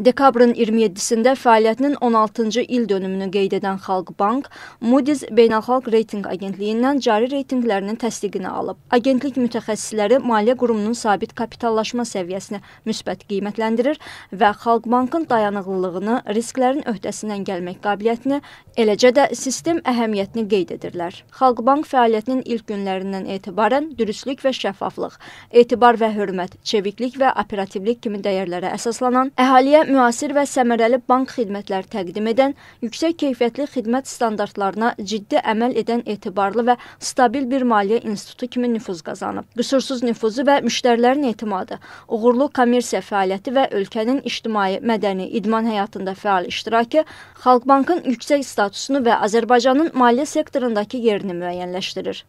Dekabrın 27-də fəaliyyətinin 16-cı il dönümünü qeyd edən Xalq Bank Moody's Beynəlxalq Reytinq Agentliyindən cari reytinqlərinin təsdiqini alıb. Agentlik mütəxəssisləri maliyyə qurumunun sabit kapitallaşma səviyyəsini müsbət qiymətləndirir və Xalq Bankın dayanıqlılığını, risklərin öhdəsindən gəlmək qabiliyyətini, eləcə də sistem əhəmiyyətini qeyd edirlər. Xalq Bank fəaliyyətinin ilk günlərindən etibarən dürüstlük və şəffaflıq, etibar və hörmət, çeviklik və operativlik kimi dəyərlərə əsaslanan əhaliyə müasir və səmərəli bank xidmətləri təqdim edən, yüksək keyfiyyətli xidmət standartlarına ciddi əməl edən etibarlı və stabil bir maliyyə institutu kimi nüfuz qazanıb. Qüsursuz nüfuzu və müştərilərin etimadı, uğurlu kommersiya fəaliyyəti və ölkənin ictimai, mədəni, idman həyatında fəal iştirakı Xalqbankın yüksək statusunu və Azərbaycanın maliyyə sektorundakı yerini müəyyənləşdirir.